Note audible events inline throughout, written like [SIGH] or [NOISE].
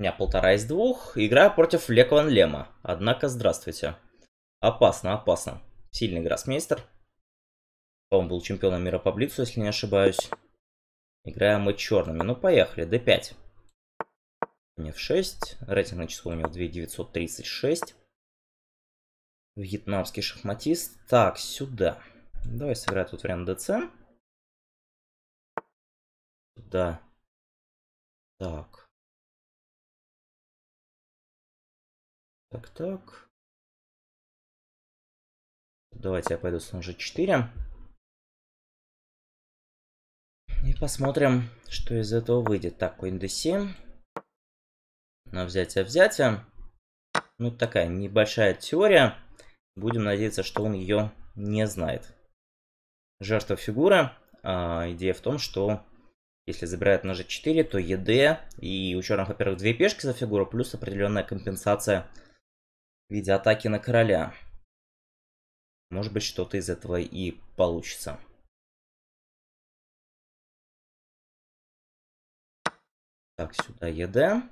У меня полтора из двух. Играю против Лекван Лема. Однако, здравствуйте. Опасно, опасно. Сильный гроссмейстер. Он был чемпионом мира по блицу, если не ошибаюсь. Играем мы черными. Ну, поехали. d5. Мне в 6. Рейтинг на число у него 2936. Вьетнамский шахматист. Так, сюда. Давай сыграю тут вариант ДЦ. Сюда. Так. Так, так. Давайте я пойду с g4. И посмотрим, что из этого выйдет. Так, конь d7. На взятие-взятие. Ну, такая небольшая теория. Будем надеяться, что он ее не знает. Жертва фигура. А, идея в том, что если забирает на g4, то ед, и у черных, во-первых, две пешки за фигуру, плюс определенная компенсация в виде атаки на короля. Может быть, что-то из этого и получится. Так, сюда ЕД.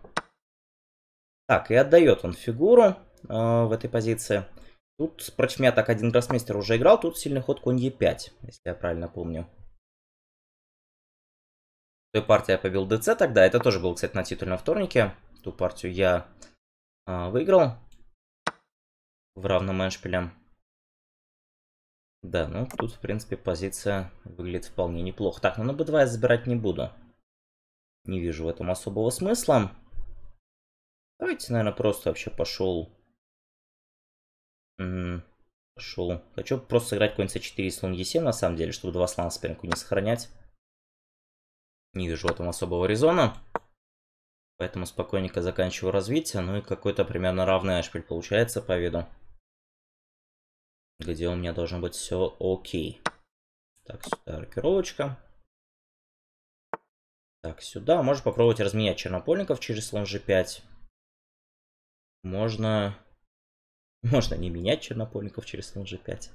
Так, и отдает он фигуру э, в этой позиции. Тут против меня так один гроссмейстер уже играл, тут сильный ход конь Е5, если я правильно помню. Той партии я побил ДЦ тогда, это тоже был, кстати, на титульном вторнике. Ту партию я э, выиграл в равном эшпиле. Да, ну тут, в принципе, позиция выглядит вполне неплохо. Так, ну на b2 я забирать не буду. Не вижу в этом особого смысла. Давайте, наверное, просто вообще пошел... Пошел. Хочу просто сыграть какой-нибудь c4 и слон e7, на самом деле, чтобы два слона сопернику не сохранять. Не вижу в этом особого резона. Поэтому спокойненько заканчиваю развитие. Ну и какой-то примерно равный ашпиль получается по виду где у меня должно быть все окей. Так, сюда рокировочка. Так, сюда. Можно попробовать разменять чернопольников через слон g5. Можно... [LAUGHS] Можно не менять чернопольников через слон g5.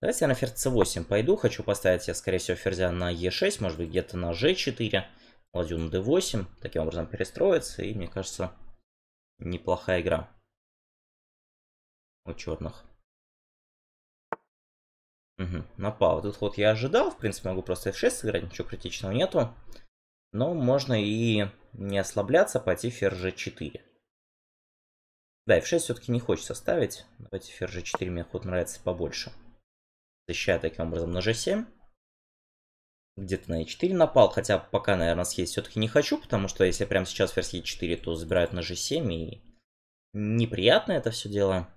Давайте я на ферзь c8 пойду. Хочу поставить я, скорее всего, ферзя на e6. Может быть, где-то на g4. Ладью на d8. Таким образом перестроиться И, мне кажется, неплохая игра у черных. Угу, напал. Тут вот я ожидал, в принципе, могу просто F6 сыграть, ничего критичного нету. Но можно и не ослабляться, пойти ферзь 4 Да, F6 все-таки не хочется ставить. Давайте ферзь 4 мне ход нравится побольше. Защищаю таким образом на G7. Где-то на E4 напал, хотя пока, наверное, съесть все-таки не хочу, потому что если прямо сейчас ферзь E4, то забирают на G7, и неприятно это все дело.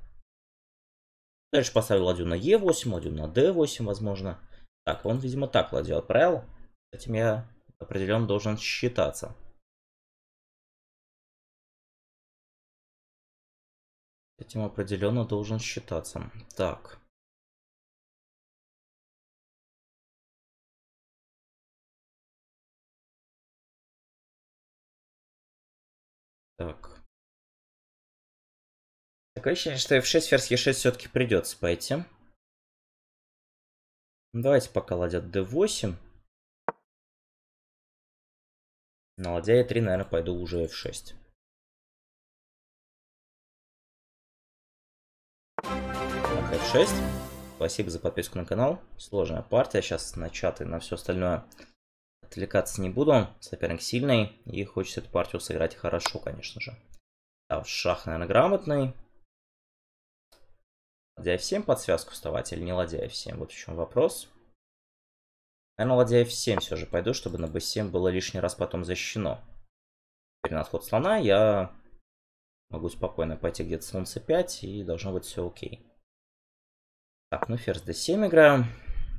Дальше поставил ладью на Е8, ладью на D8, возможно. Так, он, видимо, так ладью отправил. Этим я определенно должен считаться. Этим определенно должен считаться. Так. Так. Такое ощущение, что f6, ферзь e6 все-таки придется пойти. Ну, давайте пока ладья d8. На ладья e3, наверное, пойду уже f6. Так, f6. Спасибо за подписку на канал. Сложная партия. Сейчас на чат и на все остальное отвлекаться не буду. Соперник сильный и хочет эту партию сыграть хорошо, конечно же. А в шах, наверное, грамотный ладья f7 под связку вставать или не ладья f7? Вот в чем вопрос. Наверное, ладья f7 все же пойду, чтобы на b7 было лишний раз потом защищено. Теперь на отход слона я могу спокойно пойти где-то слон c5, и должно быть все окей. Так, ну ферзь d7 играем.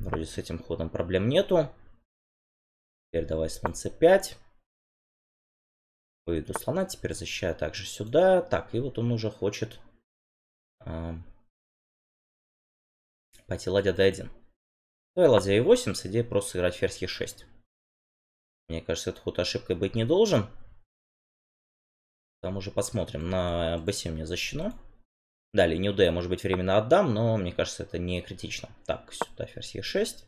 Вроде с этим ходом проблем нету. Теперь давай слон c5. Выведу слона, теперь защищаю также сюда. Так, и вот он уже хочет а, пойти ну ладья d1. Давай ладья e8, с идеей просто играть ферзь e6. Мне кажется, этот ход ошибкой быть не должен. Там уже посмотрим. На b7 мне защищено. Далее, нью d может быть временно отдам, но мне кажется, это не критично. Так, сюда ферзь e6.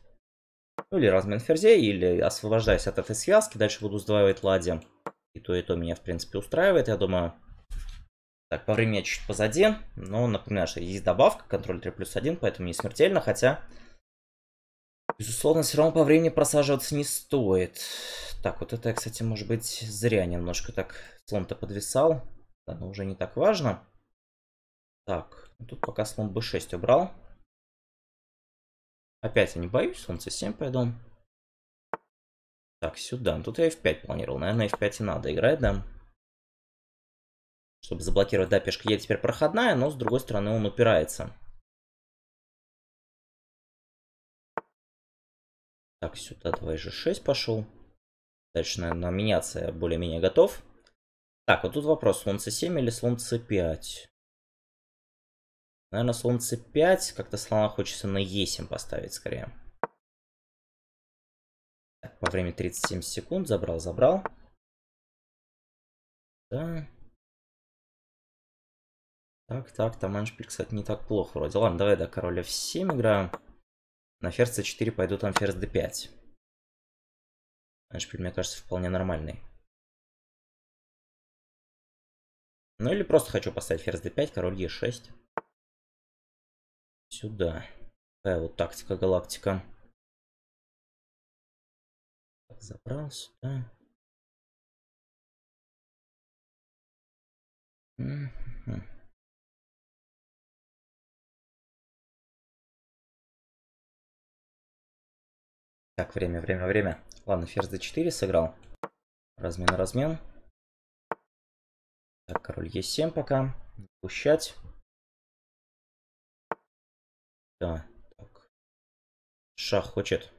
Ну или размен ферзей, или освобождаюсь от этой связки. Дальше буду сдваивать ладья. И то, и то меня, в принципе, устраивает, я думаю. Так, по времени я чуть позади, но напоминаю, что есть добавка, контроль 3 плюс 1, поэтому не смертельно, хотя... Безусловно, все равно по времени просаживаться не стоит. Так, вот это я, кстати, может быть, зря немножко так слон-то подвисал. Да, но уже не так важно. Так, ну тут пока слон b6 убрал. Опять я не боюсь, слон c7 пойду. Так, сюда. Ну, тут я f5 планировал. Наверное, f5 и надо играть, да? чтобы заблокировать. Да, пешка Е теперь проходная, но с другой стороны он упирается. Так, сюда 2 g6 пошел. Дальше, наверное, меняться я более-менее готов. Так, вот тут вопрос, слон c7 или слон c5? Наверное, слон c5, как-то слона хочется на e7 поставить скорее. Так, во время 37 секунд, забрал, забрал. Да. Так, так, там Эншпиль, кстати, не так плохо вроде. Ладно, давай до да, короля в 7 играем. На ферзь c4 пойду, там ферзь d5. Эншпиль, мне кажется, вполне нормальный. Ну или просто хочу поставить ферзь d5, король e6. Сюда. Такая вот тактика галактика. Так, забрал сюда. Mm-hmm. Так, время, время, время. Ладно, ферзь d4 сыграл. Размен, размен. Так, король e7 пока. Не пущать. Да, так. Шах хочет.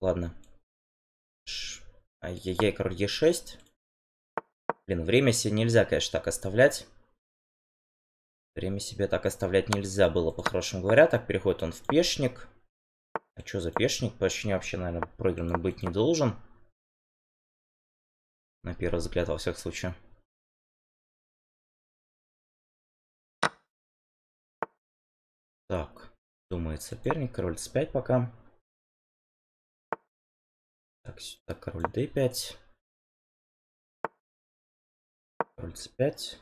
Ладно. Ш... Ай-яй-яй, король e6. Блин, время себе нельзя, конечно, так оставлять. Время себе так оставлять нельзя было, по-хорошему говоря. Так, переходит он в пешник. А что за пешник? Почти вообще, наверное, проигранным быть не должен. На первый взгляд, во всяком случае. Так, думает соперник. Король с 5 пока. Так, сюда король d5. Король c5.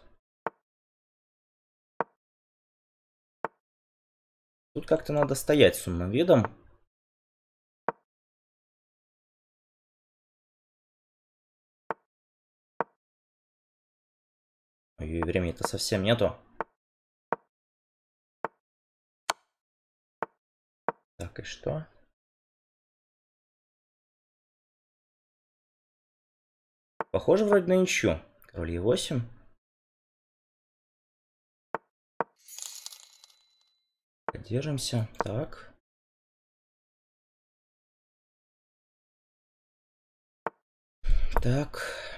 Тут как-то надо стоять с умным видом. И времени-то совсем нету. Так, и что? Похоже вроде на ничью. Король Е8. Держимся. Так. Так.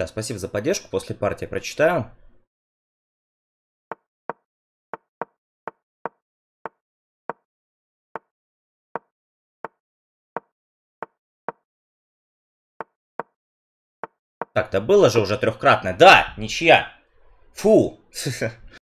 Да, спасибо за поддержку. После партии прочитаю. Так, да было же уже трехкратное. Да, ничья. Фу. [LAUGHS]